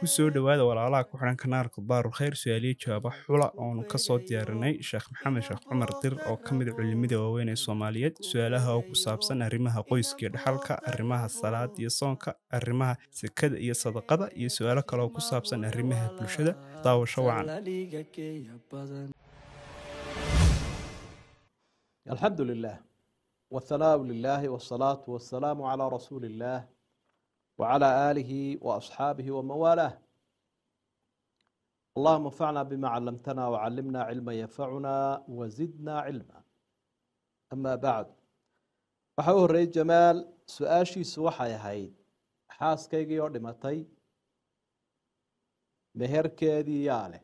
kusoo dhawaada walaalaha ku xidhan kanaarka baarulkhayr su-aaliyo jawaabo xula oonu ka soo diyaarinay sheekh maxamed sheekh cumar dir oo ka mid ah culimmadii waaweyn ee soomaaliyeed su-aalaha oo ku saabsan arrimaha qoyskiyo dhexalka arrimaha salaad iyo soonka arrimaha sekada iyo sadaqada iyo su-aalo kale oo ku saabsan arrimaha bulshada daawasho wacan وعلى آله وأصحابه ومن والاه اللهم انفعنا بما علمتنا وعلمنا علما ينفعنا وزدنا علما أما بعد waxaa u horreeyey jamaal su-aashiisu waxay ahayd xaaskaygii oo dhimatay meherkeedii yaa leh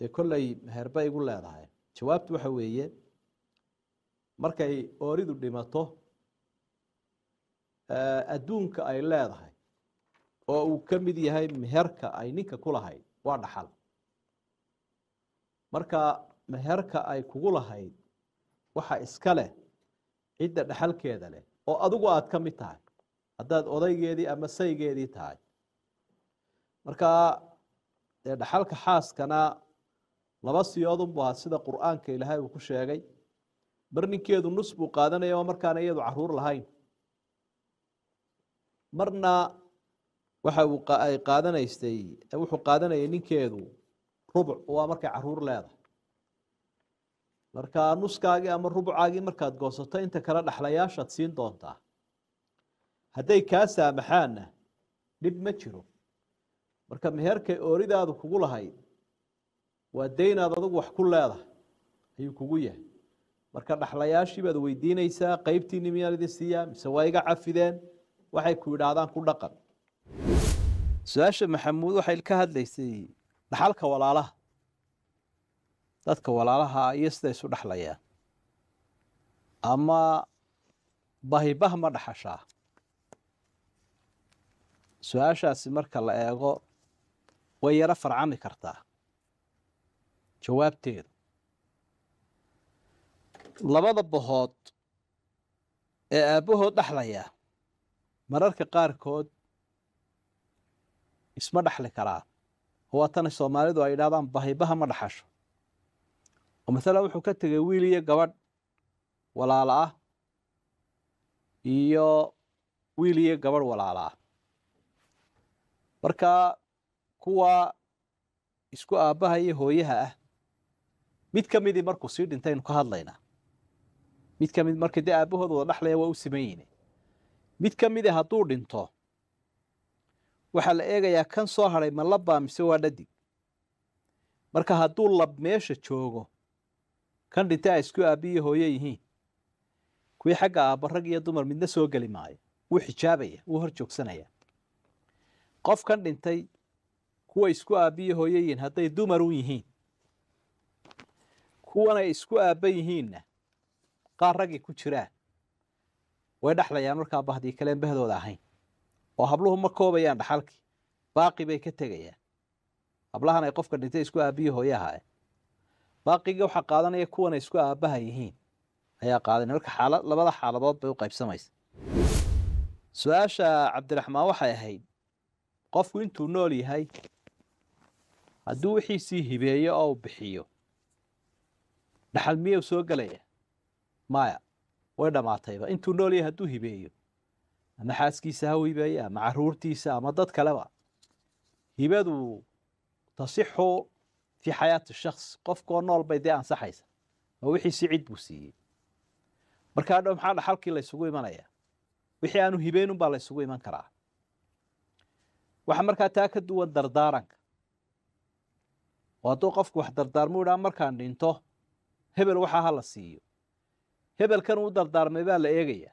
dee kolley meherba igu leedahay jawaabtu waxa weeye markay ooridu dhimato Eh, adduunka ay leedahay oo uu ka mid yahay meherka ay ninka ku lahayd waa dhaxal marka meherka ay kugu lahayd waxa iska leh cidda dhaxalkeeda leh oo adigu aad ka mid tahay haddaad odaygeedii ama saygeedii tahay marka dee dhaxalka xaaskana laba siyoodunbu ahaa sida qur'aanka ilaahay uu ku sheegay mar ninkeedu nus buu qaadanaya oo markaana iyadu caruur lahayn marna waxa uu ay qaadanaystay wuxuu qaadanayay ninkeedu rubuc waa markay caruur leedahay markaa nuskaagii ama rubucaagii markaad goosato inta kale dhaxlayaashaad siin doontaa hadday kaa saamaxaanna dhib ma jiro marka meherkay ooridaadu kugu lahayd waa deynaad adugu wax ku leedahay ayuu kugu yahay marka dhaxlayaashii baad weydiinaysaa qaybtiinni miyaan idin siiyaa mise waa iga cafideen waxay ku yidhaahdaan ku dhaqan su-aasha maxamuud waxay ka hadlaysay dhaxalka walaalaha dadka walaalaha iyo siday isu dhexlayaan ama bahibah ma dhaxashaa su-aashaasi marka la eego way yaro farcami kartaa jawaabteedu labada bahood ee aabbahood dhexlaya mararka qaarkood isma dhexli karaa waa tana soomaalidu ay idhahdaan bahaybaha ma dhexasho oo masalan wuxuu ka tegay wiil iyo gabadh walaala ah iyo wiil iyo gabadh walaala ah markaa kuwa isku aabbaha iyo hooyaha ah mid ka midii markuu sii dhintaynu ka hadlaynaa mid ka mid markii dee aabbahooda wada dhaxlaya waa u siman yine mid ka mid a ah hadduu dhinto waxaa la eegayaa kan soo hadhay ma labbaa mise waa dhadig marka hadduu lab meesha joogo kan dhintay ay isku aabbiyo hooye yihiin kuwii xagga aabba rag iyo dumar midna soo geli maayo wuu xijaabaya wuu hor joogsanaya qof kan dhintay kuwa isku aabbiiyo hooye yihiin hadday dumarun yihiin kuwanay isku aabba yihiinna qaar raggii ku jiraan way dhaxlayaan markaa bahdii kaleen bahdooda ahayn oo habluhu ma koobayaan dhaxalkii baaqi bay ka tegayaan hablahan ay qofka dhintay isku aabbiyo hooye ahaaye baaqiga waxaa qaadanaya kuwana isku aabbaha yihiin ayaa qaadanaya marka xaalad labada xaaladood bay u qaybsamaysa su-aasha cabdiraxmaan waxay ahayd qofku intuu nool yahay hadduu wixii sii hibeeyo oo u bixiyo dhaxal miyuu soo gelaya maya way dhamaatayba intuu nool noolya hadduu hibeeyo ama xaaskiisa ha hibeeya ama caruurtiisa ama dad kaleba hibadu tasixu fii xayaati shaks qofkoo nool bay dee ansaxaysa oo wixiisi cid buu siiyey marka adho maxaa dhaxalkii laysugu imanaya wixii aanu hibeynunbaa laysugu iman karaa waxa markaa taa ka duwan dardaaranka oo hadduu qofku wax dardaarmu idhaa markaan dhinto hebel waxa ha la siiyo hebelkan u dardaarmay baa la eegaya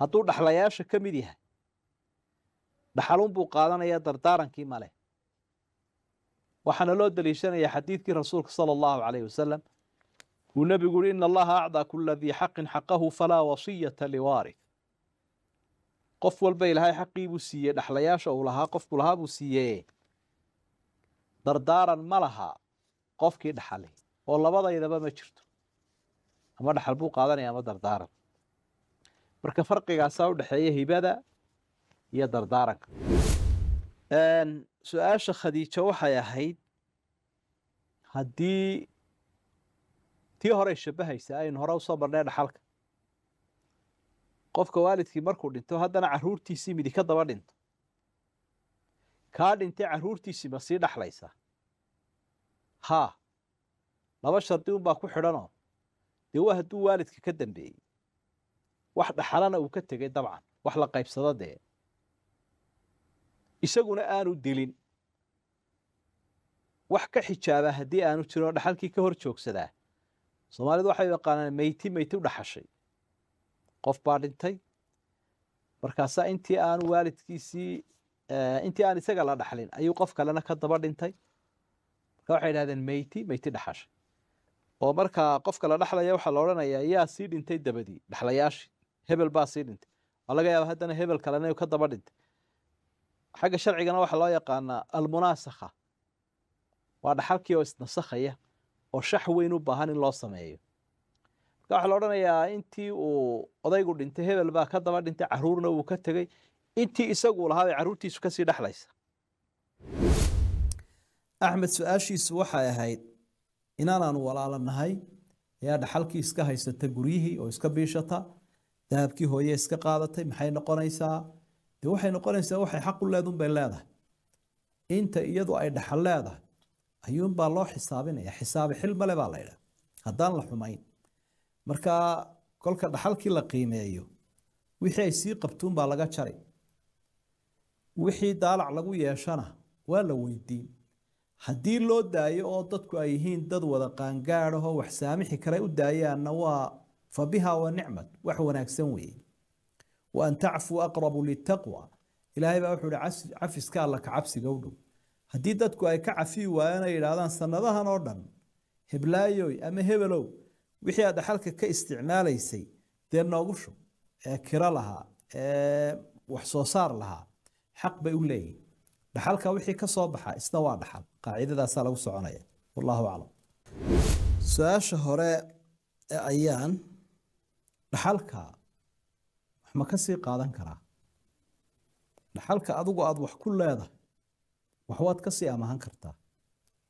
hadduu dhaxlayaasha ka mid yahay dhaxalun buu qaadanayaa dardaarankii male waxaana loo daliishanayaa xadiidkii rasuulka sala allahu calayh wasalam uu nebigu uhi ina allaha acdaa kula dii xaqin xaqahu falaa wasiyata liwaarif qof walba ilaahay xaqii buu siiyey dhaxlayaasha uu lahaa qofku lahaa buu siiyeye dardaaran ma laha qofkii dhaxalay oo labadaydaba ma jirto ama dhaxal buu qaadanaya ama dardaaran marka farqigaasaa u udhexeeya hibada iyo dardaaranka su-aasha khadiijo waxay ahayd haddii tii horey shabahaysa aynu hore usoo marnay dhaxalka qofka waalidkii markuu dhinto haddana caruurtiisii midi ka daba dhinto kaa dhintay caruurtiisii ma sii dhaxlaysa haa laba shardi un baa ku xidhanoo dee waa hadduu waalidka ka dambeeyey wax dhaxalana uu ka tegay dabcan wax la qaybsado dee isaguna aanu dilin wax ka xijaaba haddii aanu jirin oo dhaxalkii ka hor joogsadaa soomaalidu waxay yaqaanaan meyti meyti u dhaxashay qof baa dhintay markaasaa intii aanu waalidkiisii eh, intii aan isaga la dhaxlin ayuu qof kalena ka daba dhintay marka waxay idhahdeen meyti meyti dhaxashay oo markaa qofka la dhexlaya waxaa la odhanayaa yaa sii dhintay dabadii dhexlayaashii hebel baa sii dhintay oo laga yaaba haddana hebel kalena ka daba dhintay xagga sharcigana waxaa loo yaqaanaa almunaasakha waa dhaxalkii oo isnasakhaya oo shax weyn u baahan in loo sameeyo marka waxaa la odhanayaa intii uu odaygu dhintay hebel baa ka daba dhintay caruurna wuu ka tegey intii isaguu lahaa bay carruurtiisu kasii dhexlaysa axmed su-aashiisu waxay ahayd inaanaanu walaalanahay ayaa dhaxalkii iska haysata guryihii oo iska biishata dahabkii hooye iska qaadatay maxay noqonaysaa de waxay noqonaysaa waxay xaqu leedunbay leedahay inta iyadu ay dhaxal leedahay ayuunbaa loo xisaabinaya xisaabi xilmale baa laydha haddaan la xumayn marka kolka dhaxalkii la qiimeeyo wixii ay sii qabtuun baa laga jari wixii daalac lagu yeeshana waa la weydiin haddii loo daayo oo dadku ay yihiin dad wada qaangaad ahoo wax saamixi kara u daayaanna waa fa biha wa nicmat wax wanaagsan weeye wa an tacfuu aqrabu litaqwa ilaahay baa wuxuu ihi cafiska alla ka cabsiga u dhow haddii dadku ay ka cafiyi waayeen ay yidhaahdaan sannadahan oo dhan heblaayoy ama hebelow wixii aad dhaxalka ka isticmaalaysay dee noogu shub ee kiro lahaa ee wax soo saar lahaa xaq bay u leeyihin dhaxalka wixii ka soo baxa isna waa dhaxal qaacidadaasaa lagu soconaya wallaahu aclam su-aasha hore ee ayaan dhaxalka wax ma kasii qaadan karaa dhaxalka adigu aada wax ku leedahay wax waad kasii amahan kartaa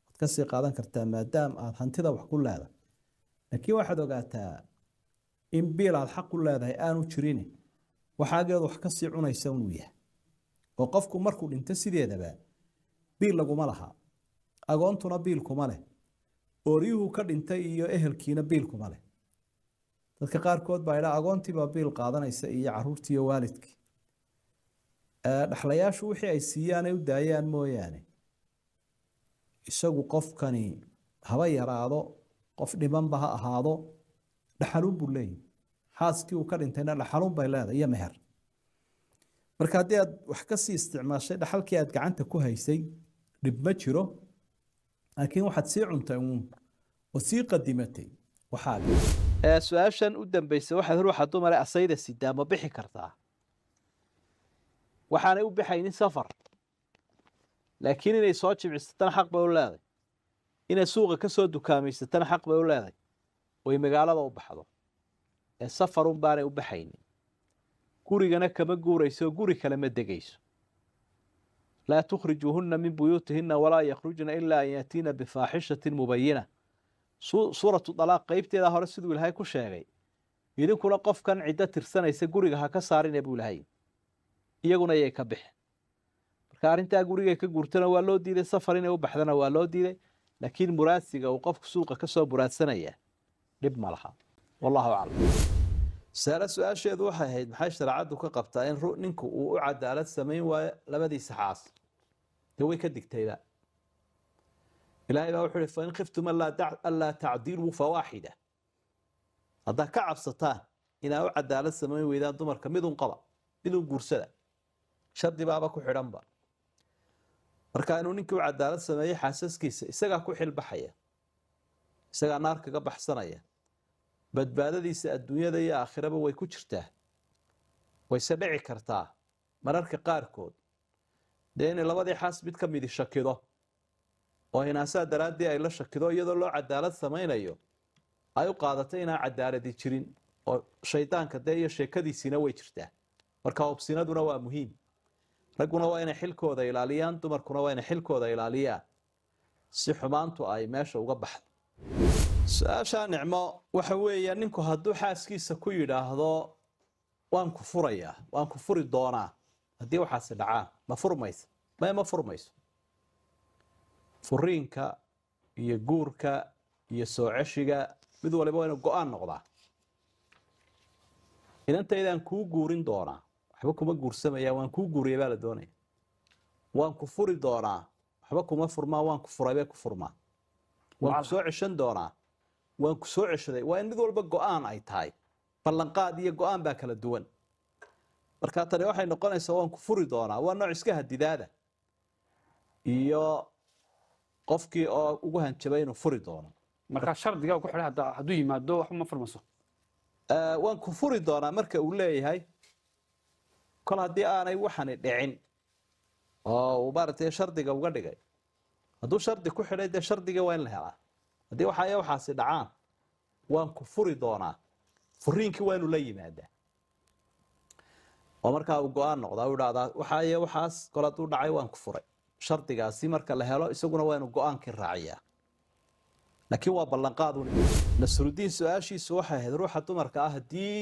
waad kasii qaadan kartaa maadaama aada hantida wax ku leedahay laakiin waxaad ogaataa in biil aada xaq ku leedahay aanu jirin waxaageedu wax kasii cunaysa unuu yahay oo qofku markuu dhinto sideedaba biil laguma laha agoontuna biil kuma leh ooryuhu ka dhintay iyo ehelkiina biil kuma leh dadka qaarkood baa idhaa agoontiibaa biil qaadanaysa iyo caruurtii iyo waalidkii dhaxlayaashu wixii ay siiyaanay u daayaan mooyaane isagu qofkani haba yaraado qof dhibanba ha ahaado dhaxalun buu leeyahy xaaskii uu ka dhintayna dhaxalun bay leedahay iyo meher marka haddii aad wax kasii isticmaashay dhaxalkii aad gacanta ku haysay dhib ma jiro laakiin waxaad sii cuntay uun oo sii qadimatay waxaad aashan u dambeysay waxaad ruuxa dumare asayda sidaa ma bixi kartaa waxaanay u bixaynin safar laakiin inay soo jimcicsatana xaq bay u leeday inay suuqa kasoo soo dukaamaysatana xaq bay u leeday oy magaalada u baxdo ee un baanay u baxaynin gurigana kama guurayso guri kale ma degayso laa tukhrijuhunna min buyuutihinna walaa yakhrujna ilaa an yaatiina bifaaxishatin mubayina suuratu dalaaq qeybteeda hore siduu ilaahay ku sheegay idinkuna qofkan ciddo tirsanaysa guriga ha ka saarine buu ilaahay iyaguna yay ka bixen marka arrintaa gurigay ka guurtana waa loo diiday safar inay u baxdana waa loo diiday laakiin muraadsiga uu qofku suuqa ka soo muraadsanaya dhib ma laha wallahu aclam saara su-aasheedu waxay ahayd maxay shareecadu ka qabtaa in ninku uu u cadaalad samayn waayo labadiisa xaas de way ka digtayba ilahay baa wuxuu hi fain khiftum anlaa tacdiluu fawaaxida haddaa ka cabsataan inaa u cadaalad samayn weydaan dumarka midun qaba midun guursada shardibaaba ku xidhanba marka inuu ninkii u cadaalad sameeyo xaasaskiisa isagaa ku xilbaxaya isagaa naar kaga baxsanaya badbaadadiisa adduunyada iyo aakhiraba way ku jirtaa wayse dhici kartaa mararka qaarkood dee inay labadii xaas mid ka midi shakido oo hinaasaa daraaddii ay la shakido iyadoo loo cadaalad samaynayo ay u qaadatay inaan cadaaladi jirin oo shaydaanka dee iyo sheekadiisiina way jirtaa marka hobsinaduna waa muhiim ragguna waa inay xilkooda ilaaliyaan dumarkuna waa inay xilkooda ilaaliyaan si xumaantu ay meesha uga baxdo su-aashaa nicmo waxa weeye ninku hadduu xaaskiisa ku yidhaahdo waan ku furayaa waan ku furi doonaa haddii waxaasi dhacaan ma furmaysa mae ma furmayso furiinka iyo guurka iyo soo ceshiga mid waliba waa inuu go-aan noqdaa inantaydaan kuu guurin doonaa waxba kuma guursamaya waan kuu guuriya baa la doonaya waan ku furi doonaa waxba kuma furmaa waan ku furaybay ku furmaa waan ku ceshan doonaa waan ku soo ceshaday waa in mid walba go-aan ay tahay ballanqaad iyo go-aan baa kala duwan markaa tani waxay noqonaysaa waan ku furi doonaa waa nooc iska hadidaada iyo qofkii oo ugu hanjabay inuu furi doono marka shardiga ku xidhay hadda hadduu yimaado waxba furmaso waan ku furi doonaa marka uu leeyahay kol haddii aanay waxani dhicin oo uu maaragtay shardiga uga dhigay hadduu shardi ku xidhay dee shardiga waa in la helaa haddii waxa ee waxaasi dhacaan waan ku furi doonaa furiinkii waanu la yimaadaa oo markaa uu go-aan noqdaa u idhahdaa waxa waxaas kole aduu dhacay waan ku furay shardigaasi marka la helo isaguna waanu go-aankii raaciyaa laakiin waa ballanqaadun nasruddiin su-aashiisu waxay ahayd ruuxa dumarka ah haddii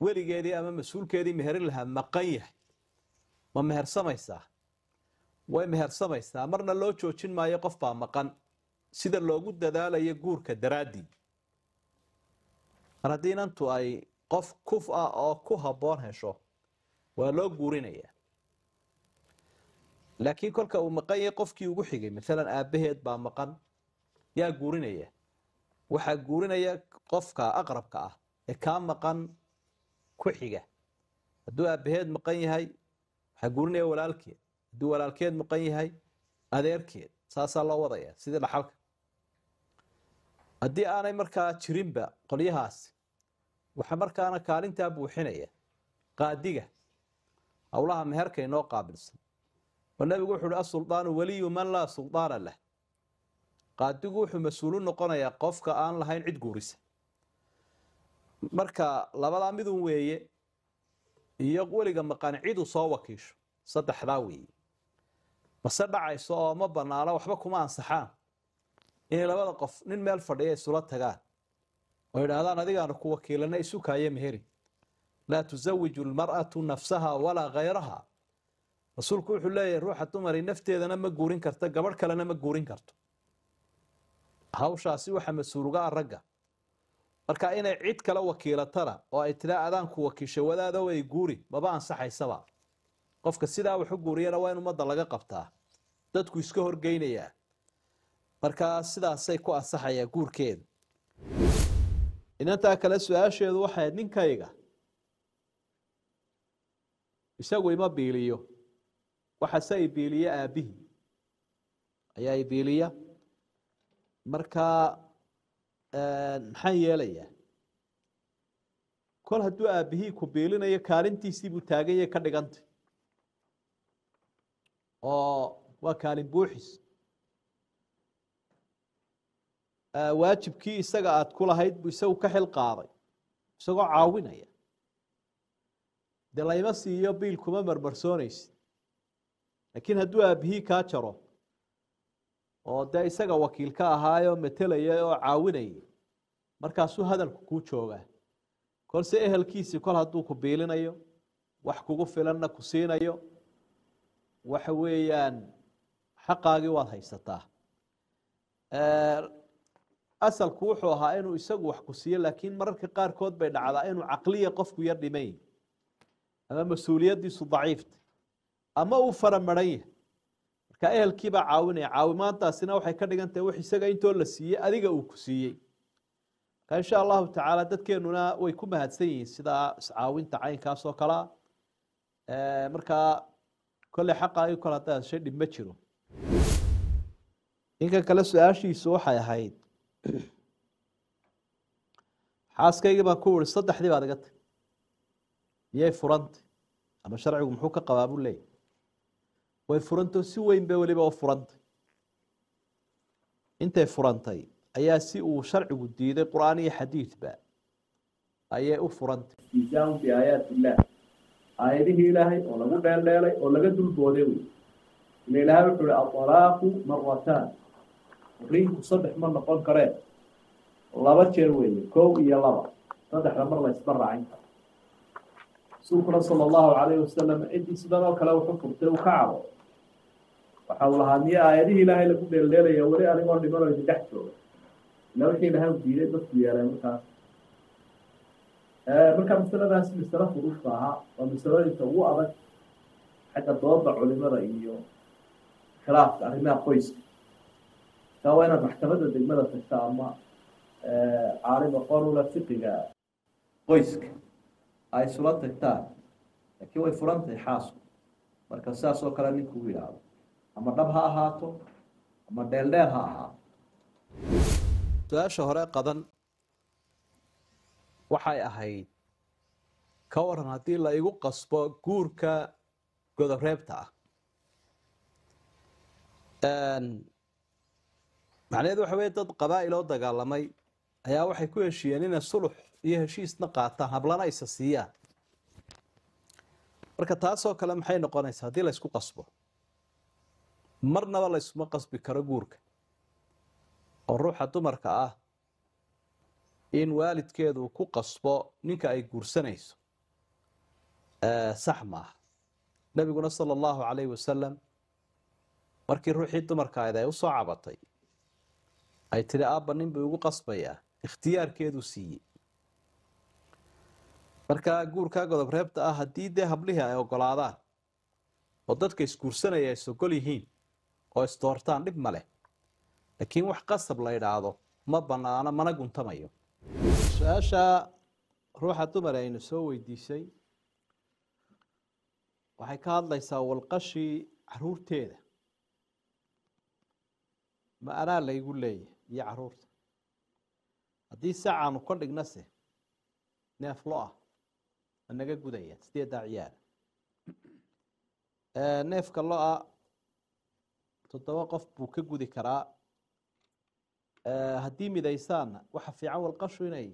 weligeedii ama mas-uulkeedii meherin lahaa maqan yahay ma mehersamaysaa way mehersamaysaa marna loo joojin maayo qof baa maqan sida loogu dadaalayo guurka daraaddii mar haddii inantu ay qof kuf ah oo ku habboon hesho waa loo guurinayaa laakiin kolka uu maqan yahay qofkii ugu xigay maalan aabaheed baa maqan yaa guurinaya waxaa guurinaya qofka aqrabka ah ee kaa maqan ku xiga hadduu aabaheed maqan yahay waxaa guurinaya walaalkeed hadduu walaalkeed maqan yahay adeerkeed saasaa loo wadaya sida dhaxalka haddii aanay markaa jirinba qolyahaas waxa markaana kaalintaa buuxinaya qaadiga howlaha meherka inoo qaabilsan oo nabigu wuxuu uhi asulaanu waliyu man laa sulaana lah qaadigu wuxuu mas-uulu noqonayaa qofka aan lahayn cid guurisa marka labadaa midun weeye iyo weliga maqan cidu soo wakiisho saddexdaa weeye mase dhacayso oo ma banaano waxba kuma ansaxaan inay labada qof nin meel fadhiya isula tagaan oo idhaahdaan adigaanu ku wakiilana isu meheri laa tusawiju lmar'atu nafsaha walaa khayraha rasuulku wuxuu leeyahay ruuxa dumari nafteedana ma guurin karta gabadh kalena ma guurin karto hawshaasi waxa mas-uul ragga marka inay cid kale wakiilatana oo ay tiraa adaanku wakiisha wadaadow ay guuri maba ansaxaysaba qofka sidaa wax u guuriyana waa in ummadda laga qabtaa dadku iska horgeynayaa markaa sidaasay ku ansaxayaa guurkeeda inantaa kale su-aasheedu waxay ahayd ninkayga isagu ima biiliyo waxase ibiiliye aabihii ayaa ibiiliya markaa maxaan yeelayaa kol hadduu aabbihii ku biilinayo kaalintiisii buu taaganya ka dhigantay oo waa kaalin buuxis waajibkii isaga aad ku lahayd buu isagu ka xil qaaday isagoo caawinaya delayma siiyo biil kuma marmarsoonaysid laakiin hadduu aabihii kaa jaro oo dee isaga wakiil ka ahaayoo matelaya oo caawinayay markaasuu hadalku kuu joogaa kolse ehelkiisii kol hadduu ku biilinayo wax kugu filanna ku siinayo waxa weeyaan xaqaagii waad haysataa asalku wuxuu ahaa inuu isagu wax ku siiyo laakiin mararka qaarkood bay dhacdaa inuu caqliya qofku yar dhimay ama mas-uuliyaddiisu daciifta ama uu faramaran yahay marka ehelkiibaa caawinaya caawimaantaasina waxay ka dhigan tahay wax isaga intoo la siiyey adiga uu ku siiyey marka insha allahu tacaala dadkeenuna way ku mahadsan yihiin sidaa iscaawinta caynkaas oo kalea markaa kolley xaqaagi kol haddaashay dhib ma jiro ninka kale su-aashiisu waxay ahayd xaaskaygii baa ku uri saddexdii baad iga tag miyay furantay ama sharcigu muxuu ka qabaa buu leeyahy way furantay si weyn bay weliba u furantay intay furantay ayaa si uu sharcigu diiday qur-aan iyo xadiidba ayay u furantay iijaahum bi aayaati illaah aayadihii ilaahay oo lagu dheeldheelay oo laga dulbooday wey ila ilaahay wuxuu hi aalaaqu marataan riinku saddex ma noqon kareen laba jeer weeye kow iyo laba saddexda mar la ysba raacin karo rasuulkuna sala allahu calayhi wasalam ciddii sidan oo kale wuxuu furtay uu ka cabo waxa uu lahaa miyo aayadihii ilaahay lagu dheeldheelaya weli anigoo dhimanoo idin dhex jooga ila wixii ilahay u diiday dadku yeeleen markaas marka masaladaas masalo furuufta ahaa waa masalooyinka ugu adag xagga dooda culimada iyo khilaafka arrimaha qoyska taa waa inaad maxkamadda degmada tagta ama caalima aqoon fiqiga qoyska ay sula tagtaan laakiin way furan tahay xaasku marka saasoo kale ninkuu yidhaahdo ama dhab ha ahaato ama dheeldheel ha ahaato su-aasha hore qadan waxay ahayd ka waran haddii la igu qasbo guurka godoreebta ah macnaheedu waxa weye dad qabaa'il oo dagaalamay ayaa waxay ku heshiiyeen inay sulux iyo heshiisna qaataan hablana isa siiyaan marka taasoo kale maxay noqonaysaa haddii laysku qasbo marnaba laysuma qasbi karo guurka oo ruuxa dumarka ah in waalidkeedu ku qasbo ninka ay guursanayso sax maaha nebiguna sala allahu calayhi wasalam markii ruuxii dumarka ayd ay usoo cabatay ay tidhi aabba nin buu igu qasbayaa ikhtiyaarkeeduu siiyey markaa guurkaa godobreebta ah haddii dee hablihii ay ogolaadaan oo dadka isguursanaya ay sogol yihiin oo isdoortaan dhib ma leh laakiin wax qasab la idhaahdo ma bannaano mana guntamayo su-aasha ruuxa dumar aynu soo weydiisay waxay ka hadlaysaa walqashii caruurteeda ma anaa laygu leeyahay iyo caruurta haddii sacaanu ka dhignase neef lo ah anaga gudaya sideedaa ciyaara neefka lo-a ah, toddoba qof buu ka gudi karaa haddii midaysaanna waxa fiican walqashu inay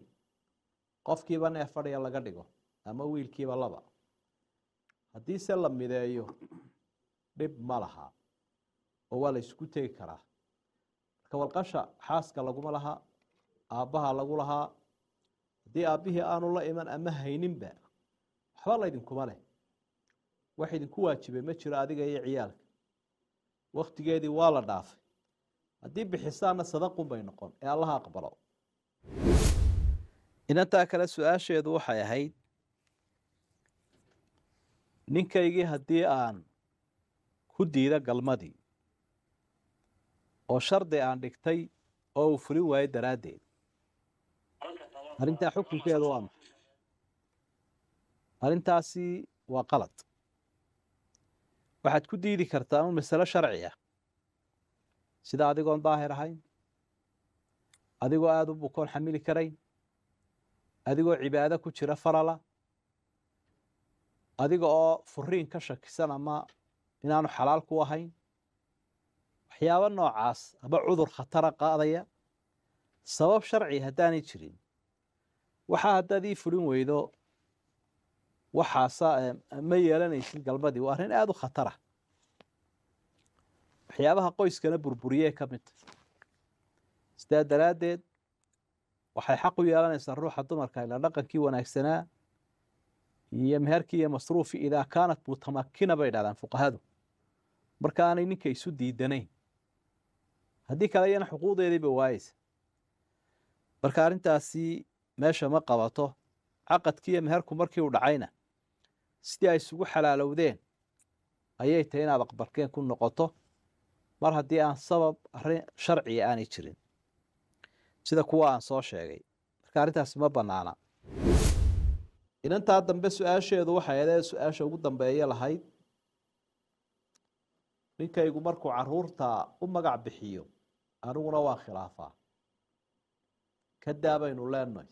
qofkiiba neef fadhiya laga dhigo ama wiilkiiba laba haddii se la mideeyo dhib ma laha oo waa la isku tegi karaa kawalqasha xaaska laguma lahaa aabbaha lagu lahaa haddii aabbihii aanu la iman ama hayninba waxba laydinkuma leh wax idinku waajibay ma jiro adiga iyo ciyaalka waktigeedii waa la dhaafay haddii bixisaanna sadaqun bay noqon ee allaha aqbalo inantaa kale su-aasheedu waxay ahayd ninkaygii haddii aan ku diida galmadii oo shardi aan dhigtay oo uu fulin waayo daraaddeed arrintaa xukunkeedu waa maxay arrintaasi waa qalad waxaad ku diidi kartaa un masalo sharci ah sida adigoon daahir ahayn adigoo aada u bukoon xamili karayn adigoo cibaado ku jira farala adiga oo furiin ka shakisan ama inaanu xalaal ku ahayn waxyaabo noocaas ama cudur khatara qaadaya sabab sharci haddaanay jirin waxaa haddaad ii fulin weydo waxaasa eh, ma yeelanaysid galmadii waa arrin aada u khatara waxyaabaha qoyskana burburiyee ka mid tahy sidaa daraaddeed waxay xaq u yeelanaysaa ruuxa dumarka ilaa dhaqankii wanaagsanaa iyo meherkii iyo masruufi idaa kaanat mutamakina bay dhahdaan fuqahadu marka aanay ninka isu diidanayn haddii kale iyana xuquuqdeediiba waayeysa marka arrintaasi meesha ma qabato caqadkii iyo meherku markii uu dhacayna sidii ay isugu xalaalowdeen ayay tahay inaad aqbalkeen ku noqoto mar haddii aan sabab arrin sharciya ah aanay jirin sida kuwa aan soo sheegay marka arrintaasi ma bannaana inantaa dambe su-aasheedu waxay adee su-aasha ugu dambeeye lahayd ninkaygu markuu caruurta u magac bixiyo aniguna waa khilaafaa kadaa baynu leenahay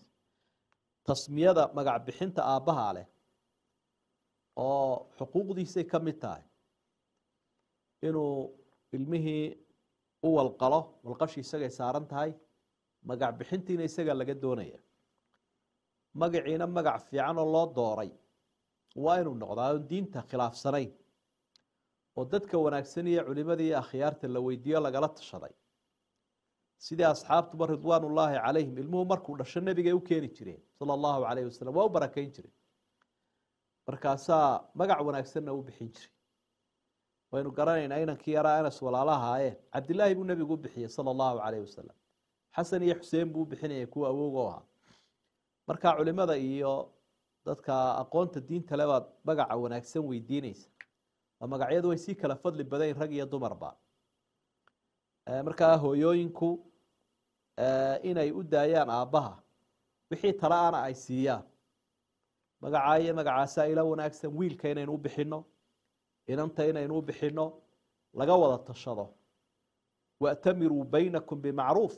tasmiyada magac bixinta aabbaha leh oo xuquuqdiisay ka mid tahay inuu ilmihii u walqalo walqashi isagay saaran tahay magac bixintiina isaga laga doonaya magaciina magac fiican oo loo dooray waa inuu noqdaa oon diinta khilaafsanayn oo dadka wanaagsan iyo culimadii akhyaarta la weydiiyo lagala tashaday sidii asxaabtuba ridwaan ullaahi calayhim ilmuhu markuu dhasho nebigay u keeni jireen sala allahu calayh wasalam waa u barakeyn jiray markaasaa magac wanaagsanna u bixin jiray waynu garanaynaa inankii yaraa anas walaalaha ahaayeen cabdillaahi buu nebigu u bixiyay sala allahu calayh wasalam xasan iyo xuseen buu u bixinayay kuwa awoog oo ahaa markaa culimada iyo dadka aqoonta diinta le baad magaca wanaagsan weydiinaysa oo magacyadu way sii kala fadli badayn rag iyo dumarba Eh, markaa hooyooyinku eh, inay u daayaan aabbaha wixii talaana ay siiyaan magacaayo magacaasa ila wanaagsan wiilka inaynu u bixinno inanta inaynu u bixinno laga wada tashado wa'tamiruu baynakum bimacruuf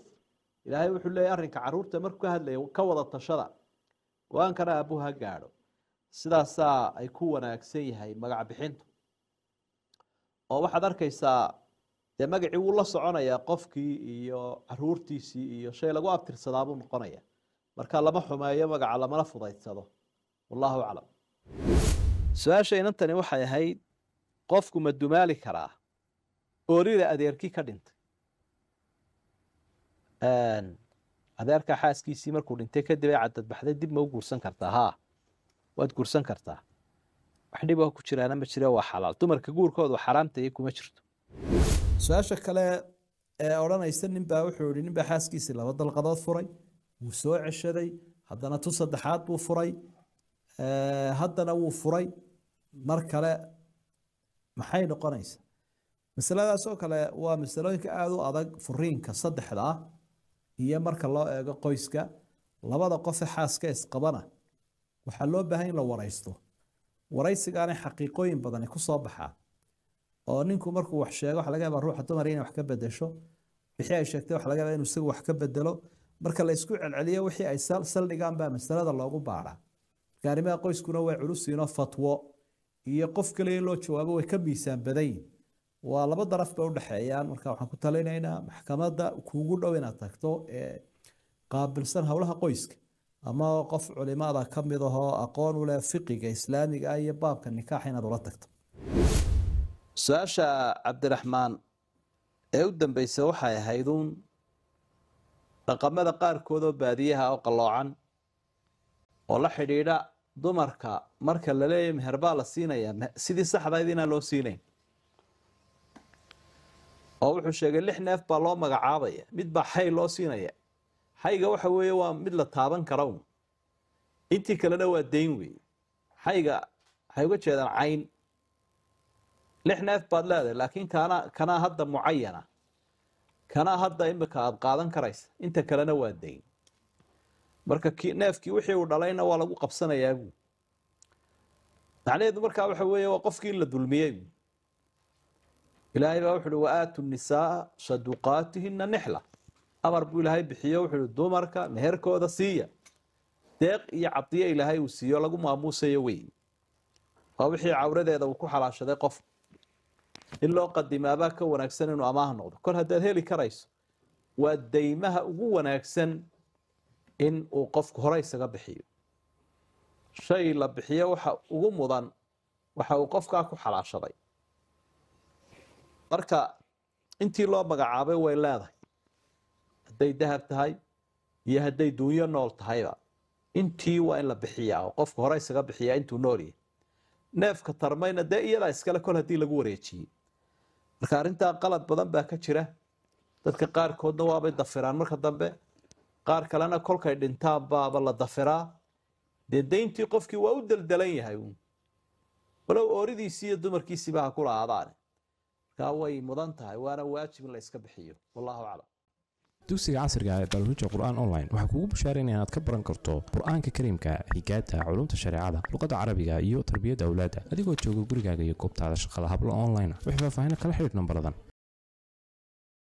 ilaahay wuxuu leeyahy arrinka caruurta markuu ka hadlaya ka wada tashada go-aankana aabuhu ha gaadho sidaasaa ay ku wanaagsan yahay magac bixintu oo waxaad arkaysaa dee magacii wuu la soconayaa qofkii iyo caruurtiisii iyo shay lagu abtirsadaabuu noqonaya marka lama xumeeyo magaca lamana fudaydsado wallaahu aclam su-aasha inantani waxay ahayd qofku ma dumaali karaa oorida adeerkii ka dhintay adeerka xaaskiisii markuu dhintay kadib ay cadadbaxday dib ma u guursan kartaa haa waad guursan kartaa wax dhiba ku jiraana ma jiro waa xalaal dumarka guurkoodu xaraamtaya kuma jirto su-aasha kale ee odhanaysa ninbaa wuxuu ihi ninbaa xaaskiisii laba dalqadood furay wuu soo ceshaday haddana tu saddexaad buu furay haddana wuu furay mar kale maxay noqonaysa masaladaasoo kale waa masalooyinka aada u adag furiinka saddexda ah iyo marka loo eego qoyska labada qofe xaaska isqabana waxaa loo baahan in la waraysto waraysigaanay xaqiiqooyin badani ku soo baxaa oo ninku markuu wax sheego waxa laga yaabaa ruuxa dumarya inay wax ka bedesho wixii ay sheegtay waxa laga yaabaa inuu isagu wax ka bedelo marka la celceliyo wixii ay saldhigaan baa masalada loogu baadha gaarimaha qoyskuna waa culusiinoo fatwo iyo qof kale loo jawaabo way ka miisaan badayin waa laba daraf bay udhexeeyaan marka waxaan ku talinaynaa maxkamadda kuugu dhow inaad tagto ee qaabilsan howlaha qoyska ama qof culimaada ka mid ahoo aqoon u fiqiga islaamiga ah iyo baabka nikaax inaad ula tagto su-aasha cabdiraxmaan ee u dambeysa waxay ahayd uun dhaqamada qaarkood oo baadiyaha oo qalloocan oo la xidhiidha dumarka marka la leeyahy meher baa la siinayaa sidii saxdayd inaan loo siinayn oo wuxuu sheegay lix neef baa loo magacaabaya mid baa xay loo siinaya xayga waxa weeye waa mid la taaban kara un intii kalena waa dayn weeye xayga waxay uga jeedaan cayn lix neef baad leedahay laakiin kana kanaa hadda mucayana kanaa hadda imika aada qaadan karaysa inta kalena waa dayn marka neefkii wixii uu dhalayna waa lagu qabsanayaagu macnaheedu markaa waxa weeye waa qofkii in la dulmiyey ilaahay baa wuxu uhi wa aatu nisaa saduqaatihina nixla amar buu ilaahay bixiyo wuxuu uhi dumarka meherkooda siiya deeq iyo cadiyo ilaahay uu siiyo lagu maamuusayo weyn waa wixii cawradeeda uu ku xalaashaday qofka in loo qadimaabaa ka wanaagsan inuu amaah noqdo kol haddaad heli karayso waa daymaha ugu wanaagsan in uu qofku hore isaga bixiyo shay la bixiyo waxa ugu mudan waxa uu qofkaa ku xalaashaday marka intii loo magacaabay way leedahay hadday dahab tahay iyo hadday duunyo nool tahayba intii waa in la bixiyaa oo qofku hore isaga bixiyaa intuu nool yahay neefka tarmayna dee iyadaa iskale kol haddii lagu wareejiyey marka arrintaa qalad badan baa ka jira dadka qaarkoodna waabay dafiraan marka dambe qaar kalena kolkay dhintaan baaba la dafiraa dee dayntii qofkii waa u daldalan yahay uun walow ooridiisii iyo dumarkiisiiba ha kula aadaane markaa way mudan tahay waana waajib in la iska bixiyo wallahu aclam dugsiga casriga ee barnaamijka qur-aan online waxaa kuugu bushaareen inaad ka baran karto qur-aanka kariimka higaata culumta shareecada luqadda carabiga iyo tarbiyadda awlaadda adigoo jooga gurigaaga iyo goobtaada shaqada hablo online ah faahfaahina kala xidhiir nambaradan